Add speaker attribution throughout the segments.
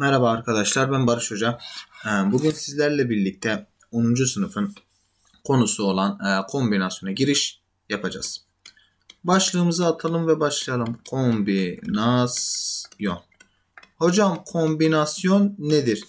Speaker 1: Merhaba arkadaşlar ben Barış Hoca. Ee, bugün sizlerle birlikte 10. sınıfın konusu olan e, kombinasyona giriş yapacağız. Başlığımızı atalım ve başlayalım. Kombinasyon. Hocam kombinasyon nedir?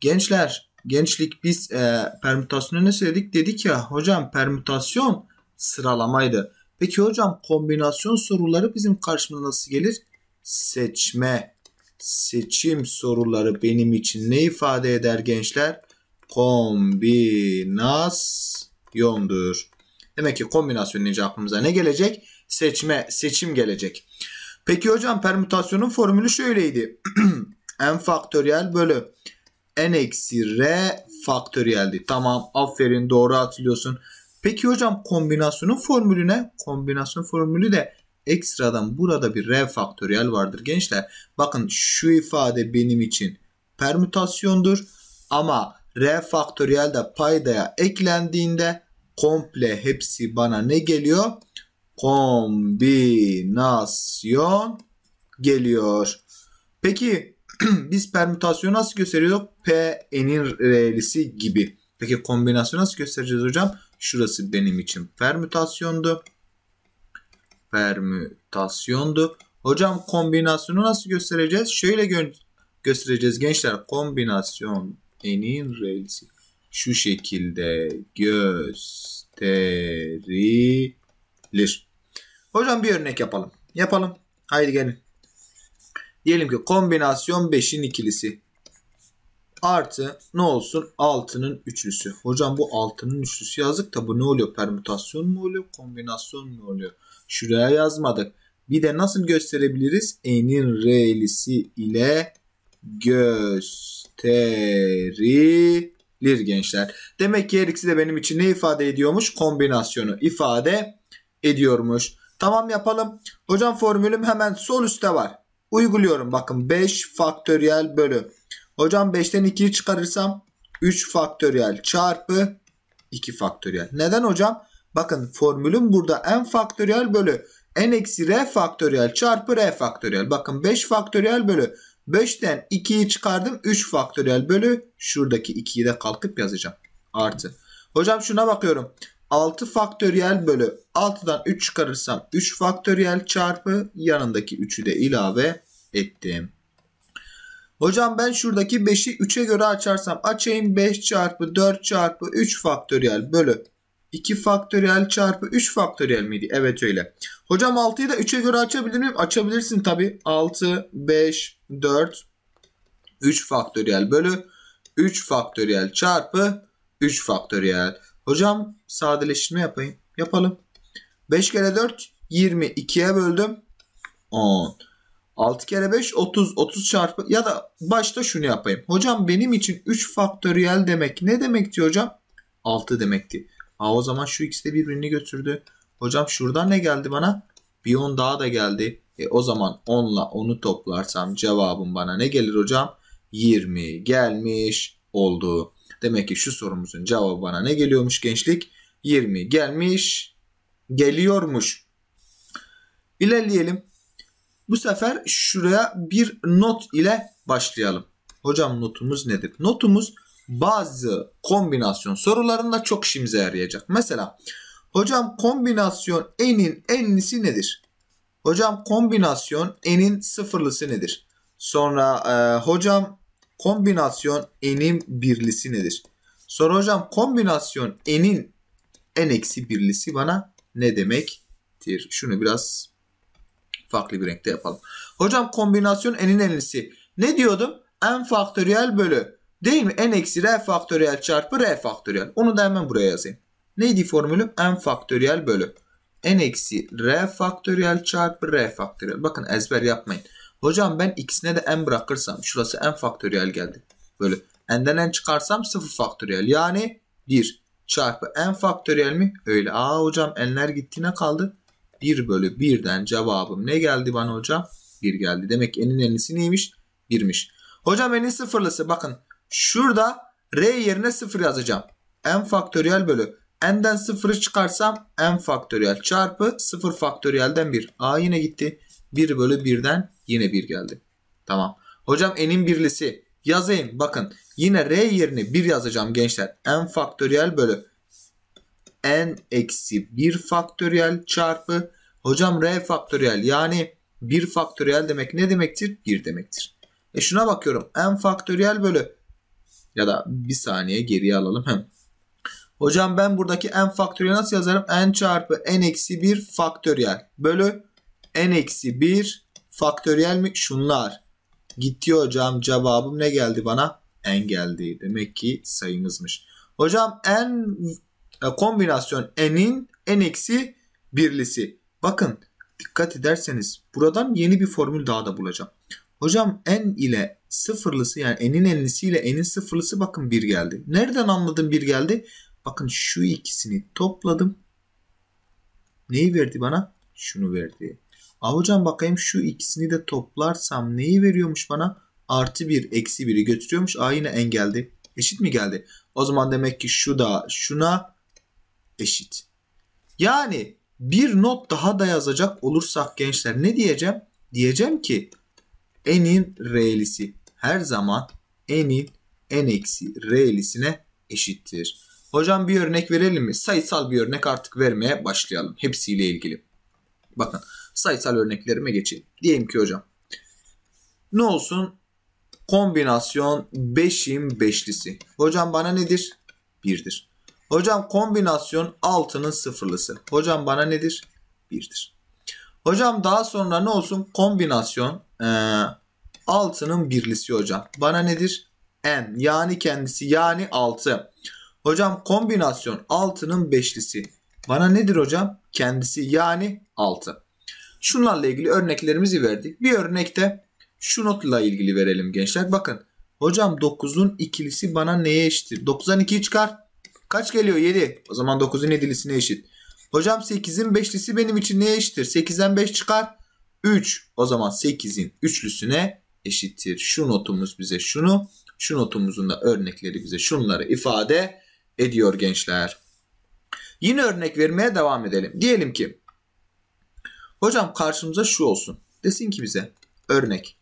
Speaker 1: Gençler, gençlik biz e, permütasyonu ne söyledik? Dedik ya hocam permütasyon sıralamaydı. Peki hocam kombinasyon soruları bizim karşımıza nasıl gelir? Seçme seçim soruları benim için ne ifade eder gençler? Kombinasyondur. Demek ki kombinasyonun deyince aklımıza ne gelecek? Seçme, seçim gelecek. Peki hocam permütasyonun formülü şöyleydi. n faktöriyel bölü n eksi r faktöriyeldi. Tamam aferin doğru hatırlıyorsun. Peki hocam kombinasyonun formülü ne? Kombinasyon formülü de ekstradan burada bir rev faktöriyel vardır gençler. Bakın şu ifade benim için permütasyondur ama rev faktöriyel de paydaya eklendiğinde komple hepsi bana ne geliyor? Kombinasyon geliyor. Peki biz permütasyonu nasıl gösteriyorduk? P n'in R'lisi gibi. Peki kombinasyonu nasıl göstereceğiz hocam? Şurası benim için permütasyondu permütasyondu. Hocam kombinasyonu nasıl göstereceğiz? Şöyle gö göstereceğiz gençler. Kombinasyon n'in re'si şu şekilde gösterilir. Hocam bir örnek yapalım. Yapalım. Haydi gelin. Diyelim ki kombinasyon 5'in ikilisi artı ne olsun 6'nın üçlüsü. Hocam bu 6'nın üçlüsü yazdık da bu ne oluyor? Permütasyon mu oluyor? Kombinasyon mu oluyor? Şuraya yazmadık. Bir de nasıl gösterebiliriz? E'nin R'lisi ile gösterilir gençler. Demek ki her ikisi de benim için ne ifade ediyormuş? Kombinasyonu ifade ediyormuş. Tamam yapalım. Hocam formülüm hemen sol üstte var. Uyguluyorum bakın 5 faktöriyel bölü. Hocam 5'ten 2'yi çıkarırsam 3 faktöriyel çarpı 2 faktöriyel. Neden hocam? Bakın formülüm burada n faktöriyel bölü n eksi r faktöriyel çarpı r faktöriyel. Bakın 5 faktöriyel bölü 5'ten 2'yi çıkardım 3 faktöriyel bölü şuradaki 2'yi de kalkıp yazacağım. Artı. Hocam şuna bakıyorum. 6 faktöriyel bölü 6'dan 3 çıkarırsam 3 faktöriyel çarpı yanındaki 3'ü de ilave ettim. Hocam ben şuradaki 5'i 3'e göre açarsam açayım 5 çarpı 4 çarpı 3 faktöriyel bölü 2 faktöriyel çarpı 3 faktöriyel miydi? Evet öyle. Hocam 6'yı da 3'e göre açabilir miyim? Açabilirsin tabi. 6, 5, 4, 3 faktöriyel bölü 3 faktöriyel çarpı 3 faktöriyel. Hocam sadeleştirme yapayım. Yapalım. 5 kere 4 20. 2'ye böldüm. 10. 6 kere 5 30. 30 çarpı ya da başta şunu yapayım. Hocam benim için 3 faktöriyel demek ne demekti hocam? 6 demekti. Ha o zaman şu ikisi de birbirini götürdü. Hocam şuradan ne geldi bana? Bir 10 daha da geldi. E o zaman 10 ile 10'u toplarsam cevabım bana ne gelir hocam? 20 gelmiş oldu. Demek ki şu sorumuzun cevabı bana ne geliyormuş gençlik? 20 gelmiş geliyormuş. İlerleyelim. Bu sefer şuraya bir not ile başlayalım. Hocam notumuz nedir? Notumuz bazı kombinasyon sorularında çok işimize yarayacak. Mesela hocam kombinasyon n'in n'lisi nedir? Hocam kombinasyon n'in sıfırlısı nedir? Sonra e, hocam kombinasyon n'in birlisi nedir? Sonra hocam kombinasyon n'in n eksi birlisi bana ne demektir? Şunu biraz farklı bir renkte yapalım. Hocam kombinasyon n'in n'lisi ne diyordum? n faktöriyel bölü Değil mi? n eksi r faktöriyel çarpı r faktöriyel. Onu da hemen buraya yazayım. Neydi formülüm? n faktöriyel bölü. n eksi r faktöriyel çarpı r faktöriyel. Bakın ezber yapmayın. Hocam ben ikisine de n bırakırsam şurası n faktöriyel geldi. Böyle n'den n çıkarsam 0 faktöriyel. Yani 1 çarpı n faktöriyel mi? Öyle. Aa hocam n'ler ne kaldı. 1 bölü 1'den cevabım ne geldi bana hocam? 1 geldi. Demek ki n'in n'lisi neymiş? 1'miş. Hocam n'in sıfırlısı bakın Şurada r yerine 0 yazacağım. n faktöriyel bölü. n'den 0'ı çıkarsam n faktöriyel çarpı 0 faktöriyelden 1. a yine gitti. 1 bölü 1'den yine 1 geldi. Tamam. Hocam n'in birlisi yazayım. Bakın yine r yerine 1 yazacağım gençler. n faktöriyel bölü n eksi 1 faktöriyel çarpı hocam r faktöriyel yani 1 faktöriyel demek ne demektir? 1 demektir. E şuna bakıyorum. n faktöriyel bölü ya da bir saniye geriye alalım. Hem. Hocam ben buradaki n faktöriyel nasıl yazarım? n çarpı n eksi 1 faktöriyel bölü n eksi 1 faktöriyel mi? Şunlar. Gitti hocam cevabım ne geldi bana? n geldi. Demek ki sayımızmış. Hocam n e, kombinasyon n'in n eksi birlisi. Bakın dikkat ederseniz buradan yeni bir formül daha da bulacağım. Hocam n ile sıfırlısı yani n'in enlisi ile n'in sıfırlısı bakın bir geldi. Nereden anladım bir geldi? Bakın şu ikisini topladım. Neyi verdi bana? Şunu verdi. A hocam bakayım şu ikisini de toplarsam neyi veriyormuş bana? Artı 1 eksi 1'i götürüyormuş. A yine n geldi. Eşit mi geldi? O zaman demek ki şu da şuna eşit. Yani bir not daha da yazacak olursak gençler ne diyeceğim? Diyeceğim ki n'in r'lisi her zaman n'in n eksi r'lisine eşittir. Hocam bir örnek verelim mi? Sayısal bir örnek artık vermeye başlayalım. Hepsiyle ilgili. Bakın sayısal örneklerime geçeyim. Diyelim ki hocam. Ne olsun? Kombinasyon 5'in 5'lisi. Hocam bana nedir? 1'dir. Hocam kombinasyon 6'nın sıfırlısı. Hocam bana nedir? 1'dir. Hocam daha sonra ne olsun? Kombinasyon e, altının birlisi hocam. Bana nedir? N yani kendisi yani 6. Hocam kombinasyon altının beşlisi. Bana nedir hocam? Kendisi yani 6. Şunlarla ilgili örneklerimizi verdik. Bir örnekte şu notla ilgili verelim gençler. Bakın hocam 9'un ikilisi bana neye eşittir? 9'dan 2'yi çıkar. Kaç geliyor? 7. O zaman 9'un 7'lisine eşit. Hocam 8'in 5'lisi benim için neye eşittir? 8'den 5 çıkar. 3. O zaman 8'in 3'lüsüne eşittir. Şu notumuz bize şunu. Şu notumuzun da örnekleri bize şunları ifade ediyor gençler. Yine örnek vermeye devam edelim. Diyelim ki hocam karşımıza şu olsun. Desin ki bize örnek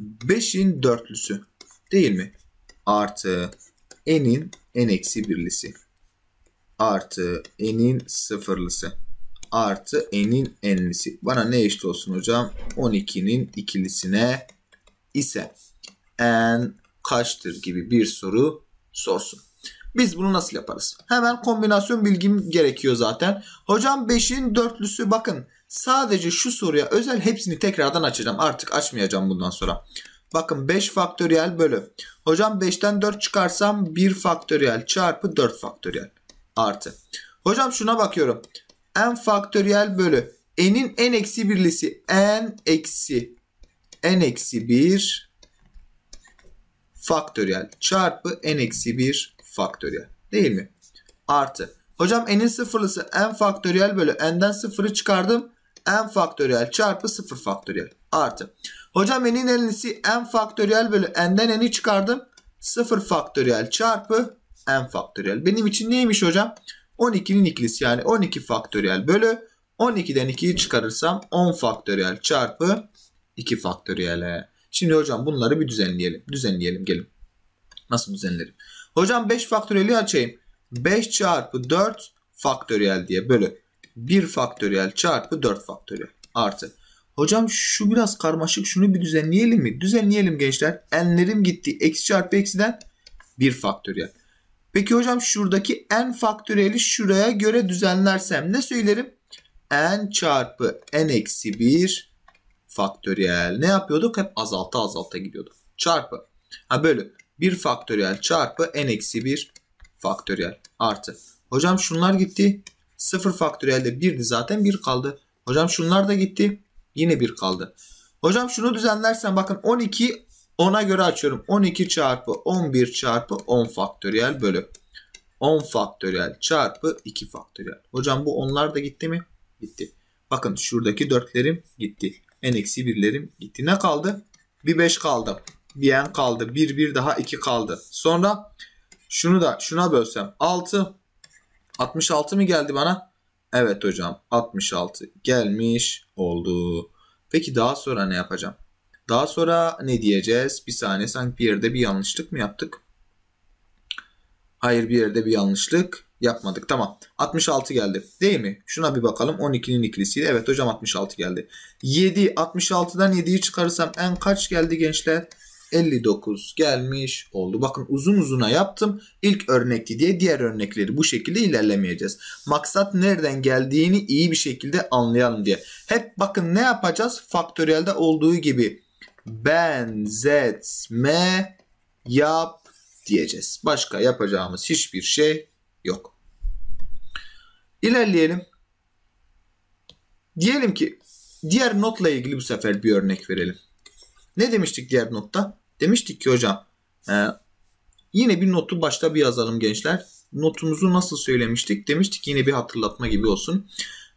Speaker 1: 5'in dörtlüsü değil mi? Artı n'in n eksi birlisi artı n'in sıfırlısı artı n'in enlisi. Bana ne eşit olsun hocam? 12'nin ikilisine ise n kaçtır gibi bir soru sorsun. Biz bunu nasıl yaparız? Hemen kombinasyon bilgim gerekiyor zaten. Hocam 5'in dörtlüsü bakın sadece şu soruya özel hepsini tekrardan açacağım. Artık açmayacağım bundan sonra. Bakın 5 faktöriyel bölü. Hocam 5'ten 4 çıkarsam 1 faktöriyel çarpı 4 faktöriyel artı. Hocam şuna bakıyorum. n faktöriyel bölü n'in n eksi birlisi n eksi n eksi bir faktöriyel çarpı n eksi bir faktöriyel değil mi? Artı. Hocam n'in sıfırlısı n faktöriyel bölü n'den sıfırı çıkardım. n faktöriyel çarpı sıfır faktöriyel artı. Hocam n'in n'lisi n faktöriyel bölü n'den n'i çıkardım. sıfır faktöriyel çarpı n faktöriyel. Benim için neymiş hocam? 12'nin ikilisi yani 12 faktöriyel bölü 12'den 2'yi çıkarırsam 10 faktöriyel çarpı 2 faktöriyel. Şimdi hocam bunları bir düzenleyelim. Düzenleyelim gelin. Nasıl düzenlerim? Hocam 5 faktöriyeli açayım. 5 çarpı 4 faktöriyel diye bölü 1 faktöriyel çarpı 4 faktöriyel artı. Hocam şu biraz karmaşık şunu bir düzenleyelim mi? Düzenleyelim gençler. N'lerim gitti. Eksi çarpı eksiden 1 faktöriyel. Peki hocam şuradaki n faktöriyeli şuraya göre düzenlersem ne söylerim? n çarpı n eksi 1 faktöriyel ne yapıyorduk? Hep azalta azalta gidiyorduk. Çarpı. Ha böyle. 1 faktöriyel çarpı n eksi 1 faktöriyel artı. Hocam şunlar gitti. 0 faktöriyelde 1'di zaten 1 kaldı. Hocam şunlar da gitti. Yine 1 kaldı. Hocam şunu düzenlersen bakın 12 ona göre açıyorum. 12 çarpı 11 çarpı 10 faktöriyel bölü. 10 faktöriyel çarpı 2 faktöriyel. Hocam bu onlar da gitti mi? Gitti. Bakın şuradaki dörtlerim gitti. En eksi birlerim gitti. Ne kaldı? Bir 5 kaldı. Bir en kaldı. Bir bir daha 2 kaldı. Sonra şunu da şuna bölsem 6 66 mı geldi bana? Evet hocam 66 gelmiş oldu. Peki daha sonra ne yapacağım? Daha sonra ne diyeceğiz? Bir saniye sanki bir yerde bir yanlışlık mı yaptık? Hayır bir yerde bir yanlışlık yapmadık. Tamam. 66 geldi. Değil mi? Şuna bir bakalım. 12'nin ikilisiydi. Evet hocam 66 geldi. 7. 66'dan 7'yi çıkarırsam en kaç geldi gençler? 59 gelmiş oldu. Bakın uzun uzuna yaptım. İlk örnekti diye diğer örnekleri bu şekilde ilerlemeyeceğiz. Maksat nereden geldiğini iyi bir şekilde anlayalım diye. Hep bakın ne yapacağız? Faktöriyelde olduğu gibi benzetme yap diyeceğiz. Başka yapacağımız hiçbir şey yok. İlerleyelim. Diyelim ki diğer notla ilgili bu sefer bir örnek verelim. Ne demiştik diğer notta? Demiştik ki hocam e, yine bir notu başta bir yazalım gençler. Notumuzu nasıl söylemiştik? Demiştik yine bir hatırlatma gibi olsun.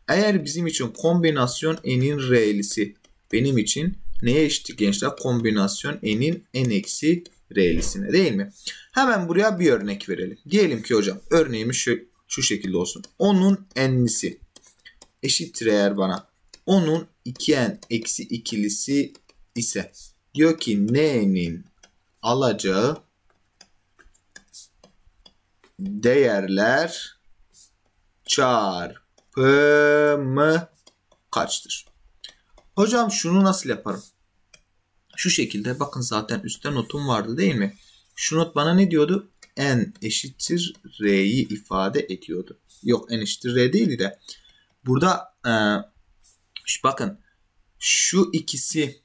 Speaker 1: Eğer bizim için kombinasyon n'in r'lisi benim için neye eşittik gençler? Kombinasyon n'in n eksi r'lisine değil mi? Hemen buraya bir örnek verelim. Diyelim ki hocam örneğimiz şu, şu şekilde olsun. Onun n'lisi eşittir eğer bana. Onun 2n eksi ikilisi ise diyor ki n'nin alacağı değerler çarpımı kaçtır? Hocam şunu nasıl yaparım? Şu şekilde bakın zaten üstte notum vardı değil mi? Şu not bana ne diyordu? N eşittir R'yi ifade ediyordu. Yok N eşittir R değil de. Burada e, şu, bakın şu ikisi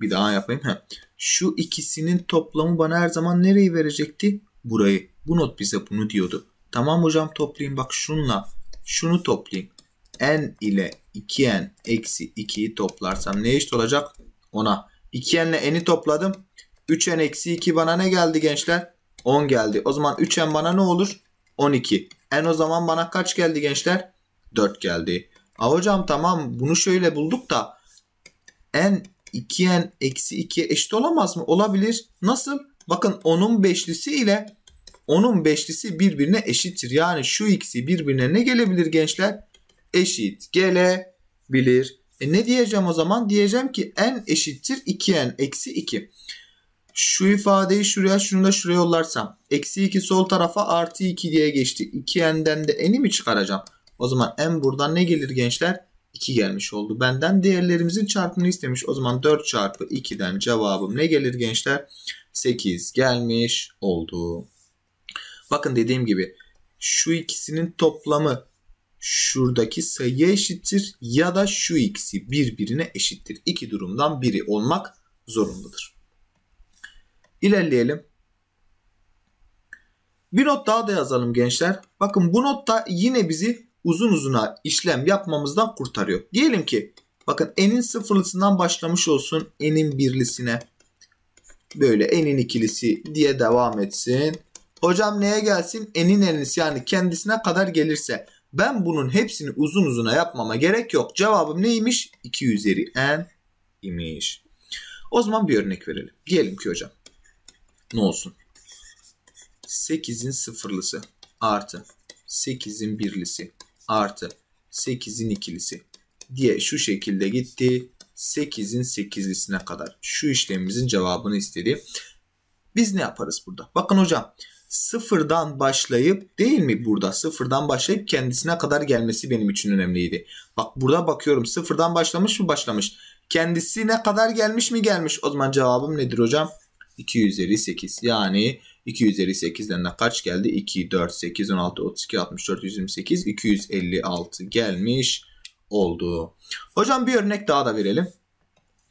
Speaker 1: bir daha yapayım. Heh. Şu ikisinin toplamı bana her zaman nereyi verecekti? Burayı. Bu not bize bunu diyordu. Tamam hocam toplayayım bak şunla şunu toplayayım n ile 2n eksi 2'yi toplarsam ne eşit olacak? ona 2n ile n'i topladım. 3n eksi 2 bana ne geldi gençler? 10 geldi. O zaman 3n bana ne olur? 12. n o zaman bana kaç geldi gençler? 4 geldi. A hocam tamam bunu şöyle bulduk da n 2n eksi 2 eşit olamaz mı? Olabilir. Nasıl? Bakın 10'un beşlisi ile 10'un beşlisi birbirine eşittir. Yani şu x'i birbirine ne gelebilir gençler? eşit gelebilir. E ne diyeceğim o zaman? Diyeceğim ki n eşittir 2n eksi 2. Şu ifadeyi şuraya şunu da şuraya yollarsam. Eksi 2 sol tarafa artı 2 diye geçti. 2n'den de n'i mi çıkaracağım? O zaman n buradan ne gelir gençler? 2 gelmiş oldu. Benden değerlerimizin çarpımını istemiş. O zaman 4 çarpı 2'den cevabım ne gelir gençler? 8 gelmiş oldu. Bakın dediğim gibi şu ikisinin toplamı şuradaki sayıya eşittir ya da şu ikisi birbirine eşittir. İki durumdan biri olmak zorundadır. İlerleyelim. Bir not daha da yazalım gençler. Bakın bu not da yine bizi uzun uzuna işlem yapmamızdan kurtarıyor. Diyelim ki bakın n'in sıfırlısından başlamış olsun n'in birlisine. Böyle n'in ikilisi diye devam etsin. Hocam neye gelsin? n'in enlisi yani kendisine kadar gelirse. Ben bunun hepsini uzun uzuna yapmama gerek yok. Cevabım neymiş? 2 üzeri n imiş. O zaman bir örnek verelim. Diyelim ki hocam ne olsun? 8'in sıfırlısı artı 8'in birlisi artı 8'in ikilisi diye şu şekilde gitti. 8'in 8'lisine kadar şu işlemimizin cevabını istedi. Biz ne yaparız burada? Bakın hocam sıfırdan başlayıp değil mi burada sıfırdan başlayıp kendisine kadar gelmesi benim için önemliydi. Bak burada bakıyorum sıfırdan başlamış mı başlamış. Kendisine kadar gelmiş mi gelmiş. O zaman cevabım nedir hocam? 2 üzeri 8 yani 2 üzeri 8'den de kaç geldi? 2, 4, 8, 16, 32, 64, 128, 256 gelmiş oldu. Hocam bir örnek daha da verelim.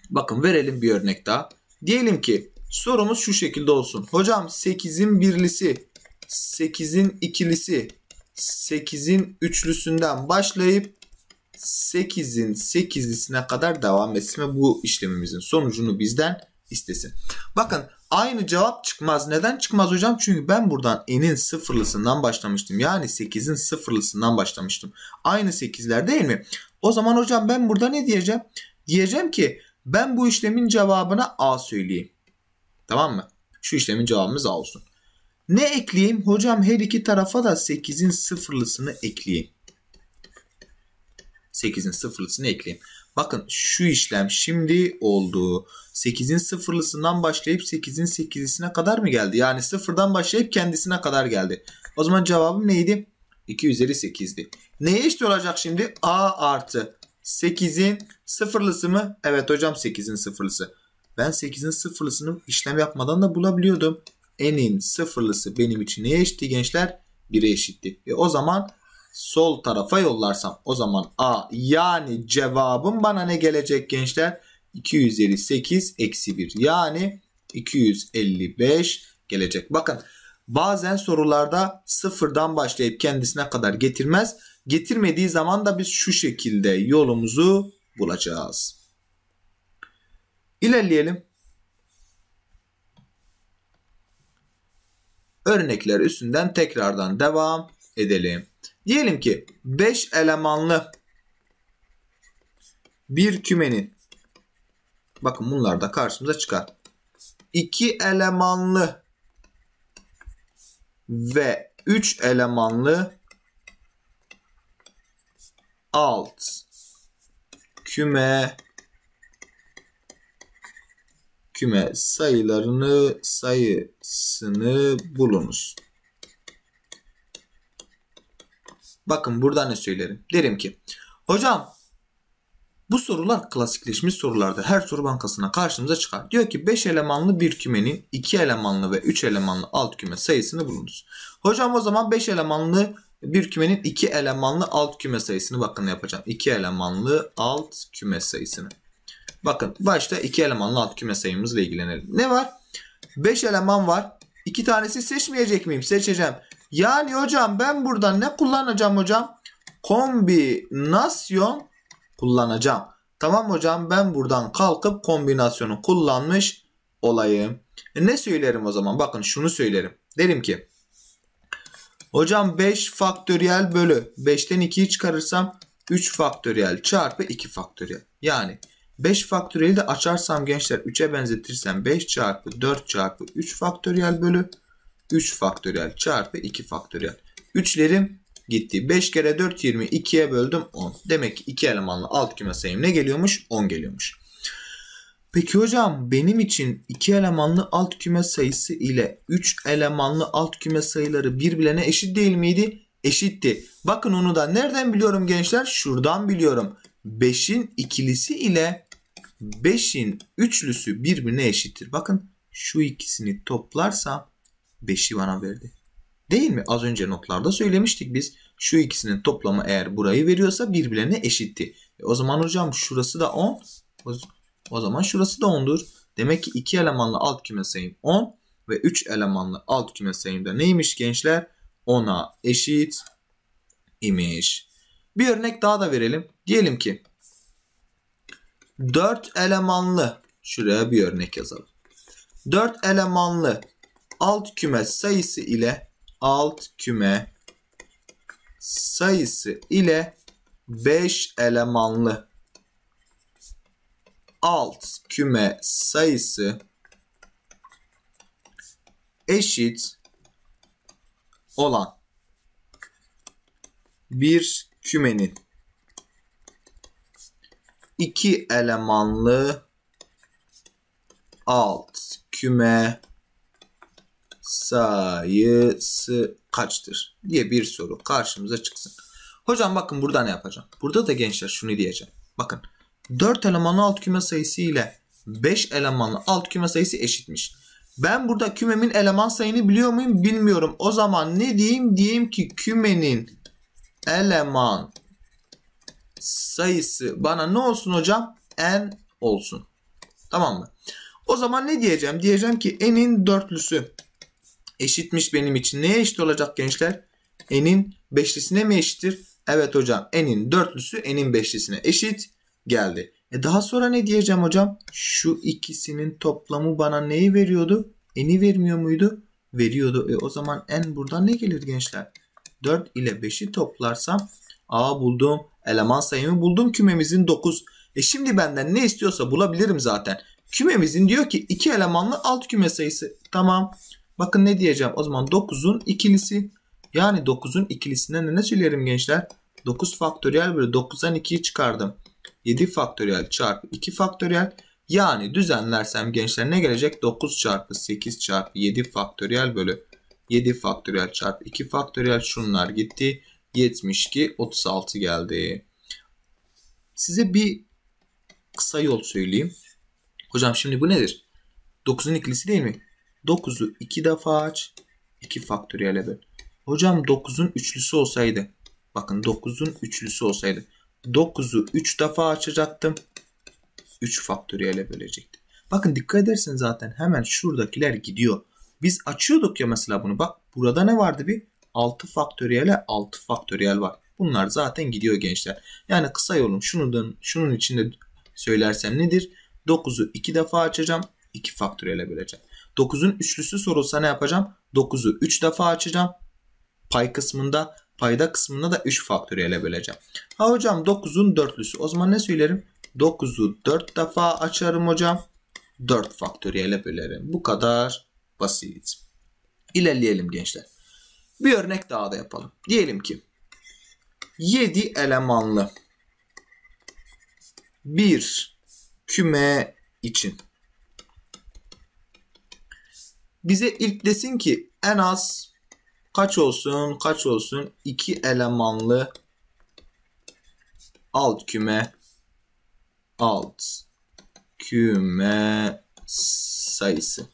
Speaker 1: Bakın verelim bir örnek daha. Diyelim ki Sorumuz şu şekilde olsun. Hocam 8'in birlisi, 8'in ikilisi, 8'in üçlüsünden başlayıp 8'in 8'lisine kadar devam etsin ve bu işlemimizin sonucunu bizden istesin. Bakın aynı cevap çıkmaz. Neden çıkmaz hocam? Çünkü ben buradan n'in sıfırlısından başlamıştım. Yani 8'in sıfırlısından başlamıştım. Aynı 8'ler değil mi? O zaman hocam ben burada ne diyeceğim? Diyeceğim ki ben bu işlemin cevabına a söyleyeyim. Tamam mı? Şu işlemin cevabımız A olsun. Ne ekleyeyim? Hocam her iki tarafa da 8'in sıfırlısını ekleyeyim. 8'in sıfırlısını ekleyeyim. Bakın şu işlem şimdi oldu. 8'in sıfırlısından başlayıp 8'in 8'lisine kadar mı geldi? Yani sıfırdan başlayıp kendisine kadar geldi. O zaman cevabım neydi? 2 üzeri 8'di. Neye eşit olacak şimdi? A artı 8'in sıfırlısı mı? Evet hocam 8'in sıfırlısı. Ben 8'in sıfırlısını işlem yapmadan da bulabiliyordum. n'in sıfırlısı benim için neye eşitti gençler? 1'e eşitti. Ve o zaman sol tarafa yollarsam o zaman A yani cevabım bana ne gelecek gençler? 258 eksi 1 yani 255 gelecek. Bakın bazen sorularda sıfırdan başlayıp kendisine kadar getirmez. Getirmediği zaman da biz şu şekilde yolumuzu bulacağız. İlerleyelim. Örnekler üstünden tekrardan devam edelim. Diyelim ki 5 elemanlı bir kümenin bakın bunlar da karşımıza çıkar. 2 elemanlı ve 3 elemanlı alt küme küme sayılarını sayısını bulunuz. Bakın burada ne söylerim? Derim ki hocam bu sorular klasikleşmiş sorularda her soru bankasına karşımıza çıkar. Diyor ki 5 elemanlı bir kümenin 2 elemanlı ve 3 elemanlı alt küme sayısını bulunuz. Hocam o zaman 5 elemanlı bir kümenin 2 elemanlı alt küme sayısını bakın ne yapacağım. 2 elemanlı alt küme sayısını. Bakın başta iki elemanlı alt küme sayımızla ilgilenelim. Ne var? 5 eleman var. 2 tanesi seçmeyecek miyim? Seçeceğim. Yani hocam ben burada ne kullanacağım hocam? Kombinasyon kullanacağım. Tamam hocam ben buradan kalkıp kombinasyonu kullanmış olayım. E ne söylerim o zaman? Bakın şunu söylerim. Derim ki hocam 5 faktöriyel bölü 5'ten 2'yi çıkarırsam 3 faktöriyel çarpı 2 faktöriyel. Yani 5 faktöriyeli de açarsam gençler 3'e benzetirsem 5 çarpı 4 çarpı 3 faktöriyel bölü 3 faktöriyel çarpı 2 faktöriyel. 3'lerim gitti. 5 kere 4 20 2'ye böldüm 10. Demek ki 2 elemanlı alt küme sayım ne geliyormuş? 10 geliyormuş. Peki hocam benim için 2 elemanlı alt küme sayısı ile 3 elemanlı alt küme sayıları birbirine eşit değil miydi? Eşitti. Bakın onu da nereden biliyorum gençler? Şuradan biliyorum. 5'in ikilisi ile 5'in üçlüsü birbirine eşittir. Bakın şu ikisini toplarsam 5'i bana verdi. Değil mi? Az önce notlarda söylemiştik biz. Şu ikisinin toplamı eğer burayı veriyorsa birbirlerine eşitti. E o zaman hocam şurası da 10. O zaman şurası da 10'dur. Demek ki 2 elemanlı alt küme sayım 10 ve 3 elemanlı alt küme sayımda neymiş gençler? 10'a eşit imiş. Bir örnek daha da verelim. Diyelim ki 4 elemanlı şuraya bir örnek yazalım. 4 elemanlı alt küme sayısı ile alt küme sayısı ile 5 elemanlı alt küme sayısı eşit olan bir kümenin iki elemanlı alt küme sayısı kaçtır diye bir soru karşımıza çıksın. Hocam bakın burada ne yapacağım? Burada da gençler şunu diyeceğim. Bakın 4 elemanlı alt küme sayısı ile 5 elemanlı alt küme sayısı eşitmiş. Ben burada kümemin eleman sayını biliyor muyum? Bilmiyorum. O zaman ne diyeyim? Diyeyim ki kümenin eleman sayısı bana ne olsun hocam? N olsun. Tamam mı? O zaman ne diyeceğim? Diyeceğim ki n'in dörtlüsü eşitmiş benim için. Neye eşit olacak gençler? n'in beşlisine mi eşittir? Evet hocam n'in dörtlüsü n'in beşlisine eşit geldi. E daha sonra ne diyeceğim hocam? Şu ikisinin toplamı bana neyi veriyordu? N'i vermiyor muydu? Veriyordu. E o zaman n buradan ne gelir gençler? 4 ile 5'i toplarsam a buldum. Eleman sayımı buldum kümemizin 9. E şimdi benden ne istiyorsa bulabilirim zaten. Kümemizin diyor ki 2 elemanlı alt küme sayısı. Tamam. Bakın ne diyeceğim. O zaman 9'un ikilisi. Yani 9'un ikilisinden ne söylerim gençler? 9 faktöriyel bölü 9'dan 2'yi çıkardım. 7 faktöriyel çarpı 2 faktöriyel. Yani düzenlersem gençler ne gelecek? 9 çarpı 8 çarpı 7 faktöriyel bölü 7 faktöriyel çarpı 2 faktöriyel şunlar gitti. 72, 36 geldi. Size bir kısa yol söyleyeyim. Hocam şimdi bu nedir? 9'un ikilisi değil mi? 9'u 2 defa aç. 2 faktöriyel böl. Hocam 9'un üçlüsü olsaydı. Bakın 9'un üçlüsü olsaydı. 9'u 3 defa açacaktım. 3 faktöriyel bölecektim. Bakın dikkat edersin zaten hemen şuradakiler gidiyor. Biz açıyorduk ya mesela bunu. Bak burada ne vardı bir? 6 faktöriyele 6 faktöriyel var. Bunlar zaten gidiyor gençler. Yani kısa yolum şunun, şunun içinde söylersem nedir? 9'u 2 defa açacağım. 2 faktöriyele böleceğim. 9'un üçlüsü sorulsa ne yapacağım? 9'u 3 defa açacağım. Pay kısmında payda kısmında da 3 faktöriyele böleceğim. Ha hocam 9'un dörtlüsü. O zaman ne söylerim? 9'u 4 defa açarım hocam. 4 faktöriyele bölerim. Bu kadar basit. İlerleyelim gençler. Bir örnek daha da yapalım. Diyelim ki 7 elemanlı bir küme için bize ilk desin ki en az kaç olsun kaç olsun 2 elemanlı alt küme alt küme sayısı.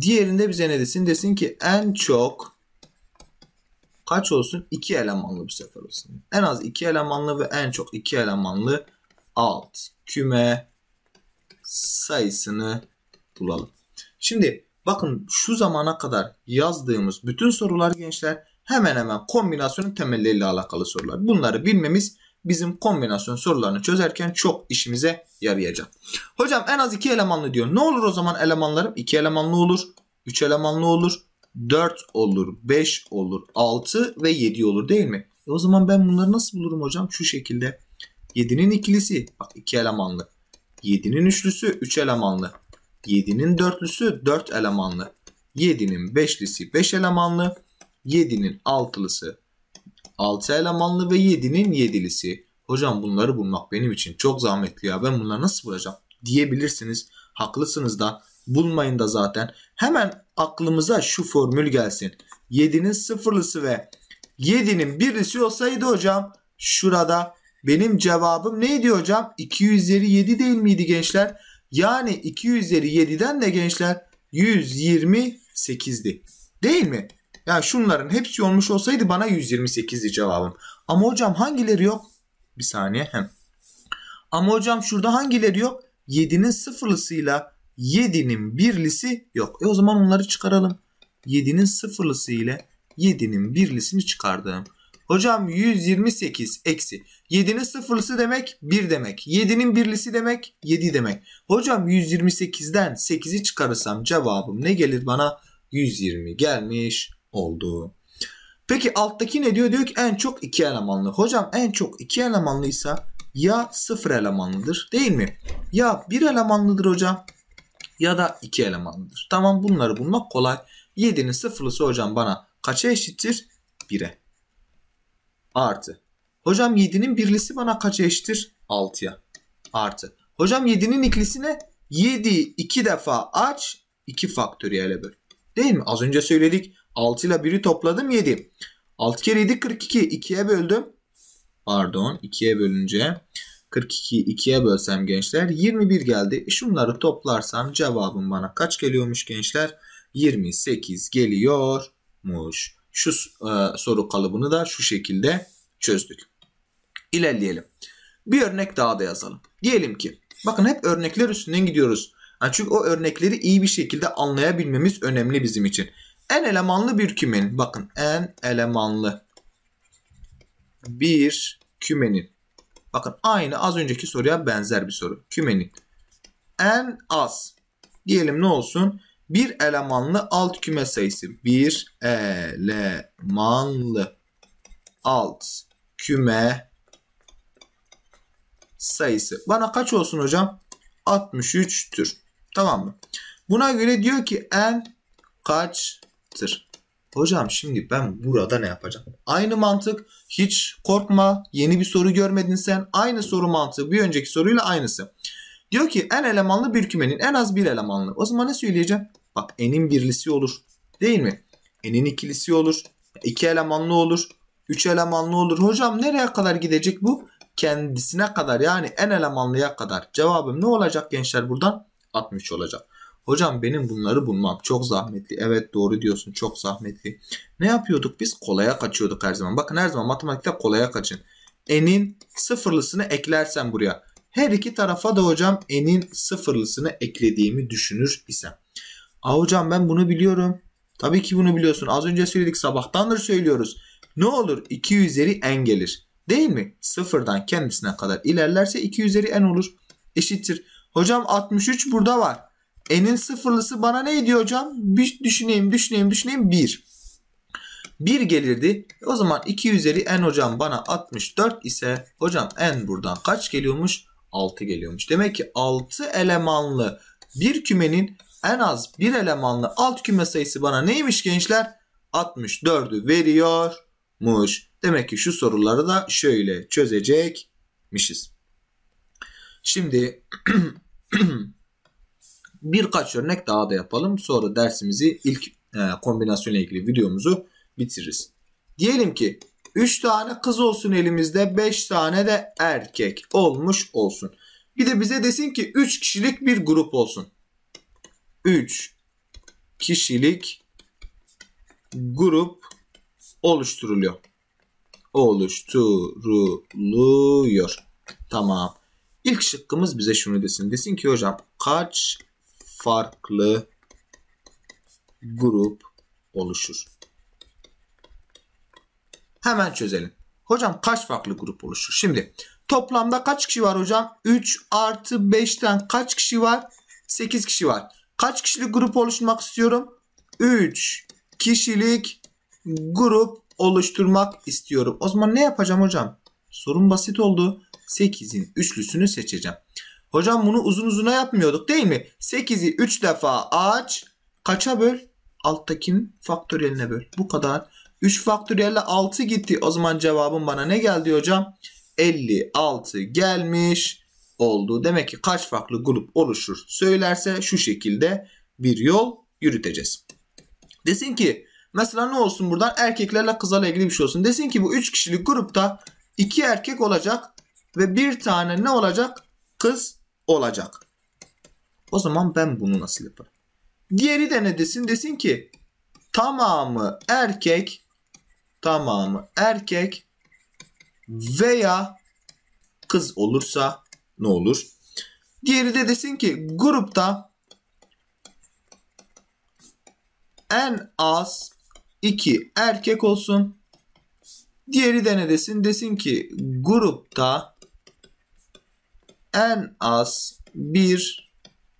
Speaker 1: Diğerinde bize ne desin? Desin ki en çok kaç olsun? 2 elemanlı bu sefer olsun. En az 2 elemanlı ve en çok 2 elemanlı alt küme sayısını bulalım. Şimdi bakın şu zamana kadar yazdığımız bütün sorular gençler hemen hemen kombinasyonun temelleriyle alakalı sorular. Bunları bilmemiz bizim kombinasyon sorularını çözerken çok işimize yarayacak. Hocam en az iki elemanlı diyor. Ne olur o zaman elemanlarım? İki elemanlı olur, üç elemanlı olur, 4 olur, 5 olur, 6 ve 7 olur değil mi? E o zaman ben bunları nasıl bulurum hocam? Şu şekilde 7'nin ikilisi bak 2 elemanlı. 7'nin üçlüsü 3 üç elemanlı. 7'nin dörtlüsü 4 dört elemanlı. 7'nin beşlisi 5 beş elemanlı. 7'nin altılısı 6 elemanlı ve 7'nin yedilisi. Hocam bunları bulmak benim için çok zahmetli ya ben bunları nasıl bulacağım diyebilirsiniz. Haklısınız da bulmayın da zaten. Hemen aklımıza şu formül gelsin. 7'nin sıfırlısı ve 7'nin birisi olsaydı hocam şurada benim cevabım neydi hocam? 2 üzeri 7 değil miydi gençler? Yani 2 üzeri 7'den de gençler 128'di. Değil mi? yani şunların hepsi olmuş olsaydı bana 128'di cevabım. Ama hocam hangileri yok? Bir saniye. Hem. Ama hocam şurada hangileri yok? 7'nin sıfırlısıyla 7'nin birlisi yok. E o zaman onları çıkaralım. 7'nin sıfırlısı ile 7'nin birlisini çıkardım. Hocam 128 eksi 7'nin sıfırlısı demek 1 demek. 7'nin birlisi demek 7 demek. Hocam 128'den 8'i çıkarırsam cevabım ne gelir bana? 120 gelmiş oldu. Peki alttaki ne diyor? Diyor ki en çok 2 elemanlı. Hocam en çok 2 elemanlıysa ya 0 elemanlıdır değil mi? Ya 1 elemanlıdır hocam ya da 2 elemanlıdır. Tamam bunları bulmak kolay. 7'nin sıfırlısı hocam bana kaça eşittir? 1'e. Artı. Hocam 7'nin birlisi bana kaça eşittir? 6'ya. Artı. Hocam 7'nin ikilisi ne? 7'yi 2 defa aç 2 faktöriyele böl. Değil mi? Az önce söyledik. 6 ile 1'i topladım 7. 6 kere 7 42. 2'ye böldüm. Pardon 2'ye bölünce 42'yi 2'ye bölsem gençler 21 geldi. Şunları toplarsam cevabım bana kaç geliyormuş gençler? 28 geliyormuş. Şu e, soru kalıbını da şu şekilde çözdük. İlerleyelim. Bir örnek daha da yazalım. Diyelim ki bakın hep örnekler üstünden gidiyoruz. Yani çünkü o örnekleri iyi bir şekilde anlayabilmemiz önemli bizim için. En elemanlı bir kümenin bakın en elemanlı bir kümenin Bakın aynı az önceki soruya benzer bir soru. Kümenin en az diyelim ne olsun? Bir elemanlı alt küme sayısı. Bir elemanlı alt küme sayısı. Bana kaç olsun hocam? 63'tür. Tamam mı? Buna göre diyor ki en kaçtır? Hocam şimdi ben burada ne yapacağım? Aynı mantık hiç korkma yeni bir soru görmedin sen. Aynı soru mantığı bir önceki soruyla aynısı. Diyor ki en elemanlı bir kümenin en az bir elemanlı. O zaman ne söyleyeceğim? Bak n'in birlisi olur değil mi? Enin ikilisi olur. iki elemanlı olur. Üç elemanlı olur. Hocam nereye kadar gidecek bu? Kendisine kadar yani en elemanlıya kadar. Cevabım ne olacak gençler buradan? 60 olacak. Hocam benim bunları bulmak çok zahmetli. Evet doğru diyorsun çok zahmetli. Ne yapıyorduk biz? Kolaya kaçıyorduk her zaman. Bakın her zaman matematikte kolaya kaçın. N'in sıfırlısını eklersen buraya. Her iki tarafa da hocam n'in sıfırlısını eklediğimi düşünür isem. Aa hocam ben bunu biliyorum. Tabii ki bunu biliyorsun. Az önce söyledik sabahtandır söylüyoruz. Ne olur 2 üzeri n gelir. Değil mi? Sıfırdan kendisine kadar ilerlerse 2 üzeri n olur. Eşittir. Hocam 63 burada var n'in sıfırlısı bana ne diyor hocam? Bir düşüneyim, düşüneyim, düşüneyim. 1. 1 gelirdi. O zaman 2 üzeri n hocam bana 64 ise hocam n buradan kaç geliyormuş? 6 geliyormuş. Demek ki 6 elemanlı bir kümenin en az bir elemanlı alt küme sayısı bana neymiş gençler? 64'ü veriyormuş. Demek ki şu soruları da şöyle çözecekmişiz. Şimdi birkaç örnek daha da yapalım. Sonra dersimizi ilk e, kombinasyonla ilgili videomuzu bitiririz. Diyelim ki 3 tane kız olsun elimizde 5 tane de erkek olmuş olsun. Bir de bize desin ki 3 kişilik bir grup olsun. 3 kişilik grup oluşturuluyor. Oluşturuluyor. Tamam. İlk şıkkımız bize şunu desin. Desin ki hocam kaç farklı grup oluşur. Hemen çözelim. Hocam kaç farklı grup oluşur? Şimdi toplamda kaç kişi var hocam? 3 artı 5'ten kaç kişi var? 8 kişi var. Kaç kişilik grup oluşturmak istiyorum? 3 kişilik grup oluşturmak istiyorum. O zaman ne yapacağım hocam? Sorun basit oldu. 8'in üçlüsünü seçeceğim. Hocam bunu uzun uzuna yapmıyorduk değil mi? 8'i 3 defa aç. Kaça böl? Alttakinin faktöriyeline böl. Bu kadar. 3 faktöriyelle 6 gitti. O zaman cevabım bana ne geldi hocam? 56 gelmiş oldu. Demek ki kaç farklı grup oluşur söylerse şu şekilde bir yol yürüteceğiz. Desin ki mesela ne olsun buradan erkeklerle kızlarla ilgili bir şey olsun. Desin ki bu 3 kişilik grupta 2 erkek olacak ve bir tane ne olacak? Kız olacak. O zaman ben bunu nasıl yaparım? Diğeri de ne desin? Desin ki tamamı erkek tamamı erkek veya kız olursa ne olur? Diğeri de desin ki grupta en az iki erkek olsun. Diğeri de ne desin? Desin ki grupta en az bir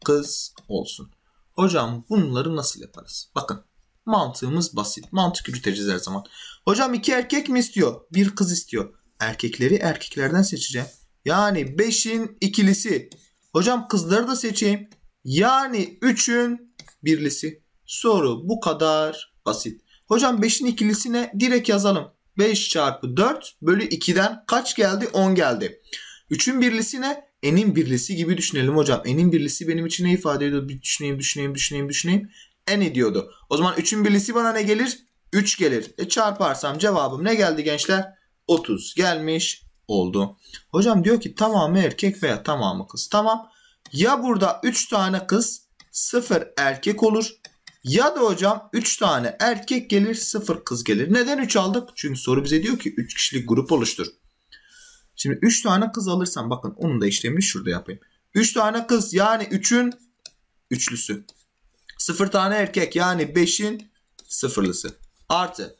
Speaker 1: kız olsun. Hocam bunları nasıl yaparız? Bakın mantığımız basit. Mantık yürüteceğiz her zaman. Hocam iki erkek mi istiyor? Bir kız istiyor. Erkekleri erkeklerden seçeceğim. Yani 5'in ikilisi. Hocam kızları da seçeyim. Yani 3'ün birlisi. Soru bu kadar basit. Hocam 5'in ikilisine direkt yazalım. 5 çarpı 4 bölü 2'den kaç geldi? 10 geldi. 3'ün birlisine enin birlisi gibi düşünelim hocam. Enin birlisi benim için ne ifade ediyor? Bir düşüneyim, düşüneyim, düşüneyim, düşüneyim. En ediyordu. O zaman 3'ün birlisi bana ne gelir? 3 gelir. E çarparsam cevabım ne geldi gençler? 30 gelmiş oldu. Hocam diyor ki tamamı erkek veya tamamı kız. Tamam. Ya burada 3 tane kız 0 erkek olur. Ya da hocam 3 tane erkek gelir 0 kız gelir. Neden 3 aldık? Çünkü soru bize diyor ki 3 kişilik grup oluştur. Şimdi 3 tane kız alırsam bakın onun da işlemini şurada yapayım. 3 tane kız yani 3'ün üçlüsü. 0 tane erkek yani 5'in sıfırlısı. Artı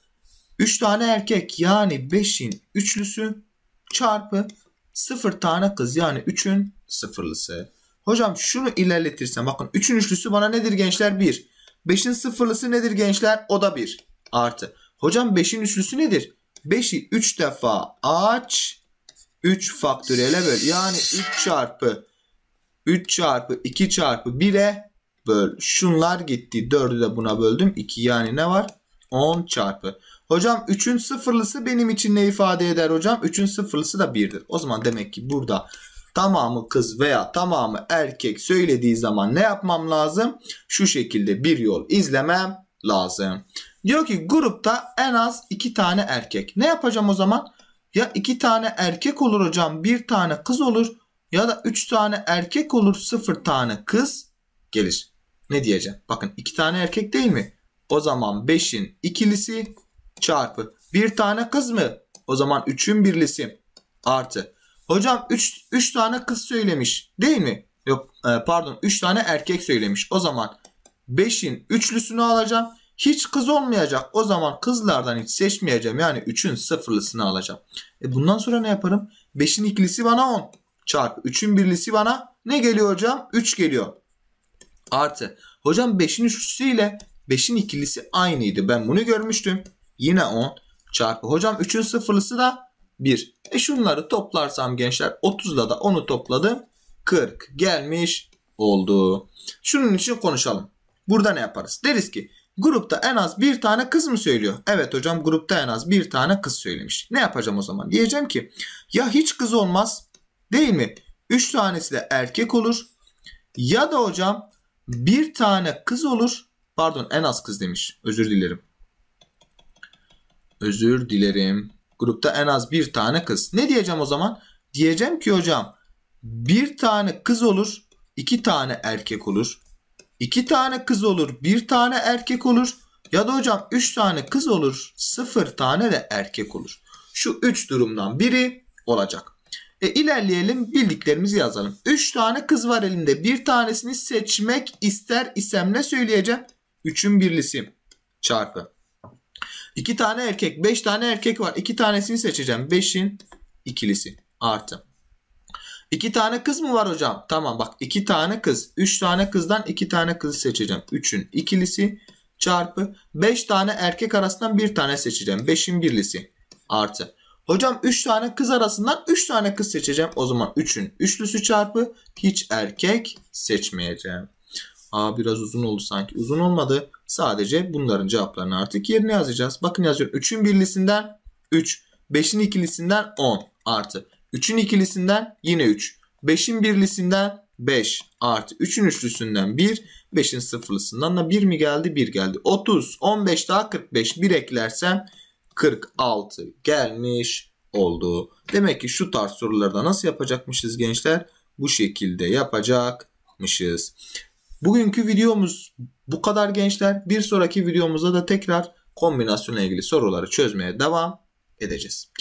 Speaker 1: 3 tane erkek yani 5'in üçlüsü çarpı 0 tane kız yani 3'ün sıfırlısı. Hocam şunu ilerletirsem bakın 3'ün üçlüsü bana nedir gençler? 1. 5'in sıfırlısı nedir gençler? O da 1. Artı. Hocam 5'in üçlüsü nedir? 5'i 3 defa aç 3 faktöriyele böl. Yani 3 çarpı 3 çarpı 2 çarpı 1'e böl. Şunlar gitti. 4'ü de buna böldüm. 2 yani ne var? 10 çarpı. Hocam 3'ün sıfırlısı benim için ne ifade eder hocam? 3'ün sıfırlısı da 1'dir. O zaman demek ki burada tamamı kız veya tamamı erkek söylediği zaman ne yapmam lazım? Şu şekilde bir yol izlemem lazım. Diyor ki grupta en az 2 tane erkek. Ne yapacağım o zaman? Ya iki tane erkek olur hocam bir tane kız olur ya da üç tane erkek olur sıfır tane kız gelir. Ne diyeceğim? Bakın iki tane erkek değil mi? O zaman beşin ikilisi çarpı bir tane kız mı? O zaman üçün birlisi artı. Hocam üç üç tane kız söylemiş değil mi? Yok e, pardon üç tane erkek söylemiş. O zaman beşin üçlüsünü alacağım. Hiç kız olmayacak. O zaman kızlardan hiç seçmeyeceğim. Yani 3'ün sıfırlısını alacağım. E bundan sonra ne yaparım? 5'in ikilisi bana 10 çarpı 3'ün birlisi bana ne geliyor hocam? 3 geliyor. Artı. Hocam 5'in üçlüsü ile 5'in ikilisi aynıydı. Ben bunu görmüştüm. Yine 10 çarpı. Hocam 3'ün sıfırlısı da 1. E şunları toplarsam gençler 30 da 10'u topladım. 40 gelmiş oldu. Şunun için konuşalım. Burada ne yaparız? Deriz ki Grupta en az bir tane kız mı söylüyor? Evet hocam grupta en az bir tane kız söylemiş. Ne yapacağım o zaman? Diyeceğim ki ya hiç kız olmaz değil mi? 3 tanesi de erkek olur. Ya da hocam bir tane kız olur. Pardon en az kız demiş. Özür dilerim. Özür dilerim. Grupta en az bir tane kız. Ne diyeceğim o zaman? Diyeceğim ki hocam bir tane kız olur. iki tane erkek olur. 2 tane kız olur, 1 tane erkek olur. Ya da hocam 3 tane kız olur, 0 tane de erkek olur. Şu 3 durumdan biri olacak. E, ilerleyelim bildiklerimizi yazalım. 3 tane kız var elinde. Bir tanesini seçmek ister isem ne söyleyeceğim? 3'ün birlisi çarpı. 2 tane erkek, 5 tane erkek var. 2 tanesini seçeceğim. 5'in ikilisi artı. İki tane kız mı var hocam? Tamam bak iki tane kız. Üç tane kızdan iki tane kızı seçeceğim. Üçün ikilisi çarpı beş tane erkek arasından bir tane seçeceğim. Beşin birlisi artı. Hocam üç tane kız arasından üç tane kız seçeceğim. O zaman üçün üçlüsü çarpı hiç erkek seçmeyeceğim. Aa biraz uzun oldu sanki. Uzun olmadı. Sadece bunların cevaplarını artık yerine yazacağız. Bakın yazıyorum. üçün birlisinden 3, beşin ikilisinden 10 artı. 3'ün ikilisinden yine 3. 5'in birlisinden 5 artı 3'ün üçlüsünden 1. 5'in sıfırlısından da 1 mi geldi? 1 geldi. 30, 15 daha 45. 1 eklersem 46 gelmiş oldu. Demek ki şu tarz sorularda nasıl yapacakmışız gençler? Bu şekilde yapacakmışız. Bugünkü videomuz bu kadar gençler. Bir sonraki videomuzda da tekrar kombinasyonla ilgili soruları çözmeye devam edeceğiz.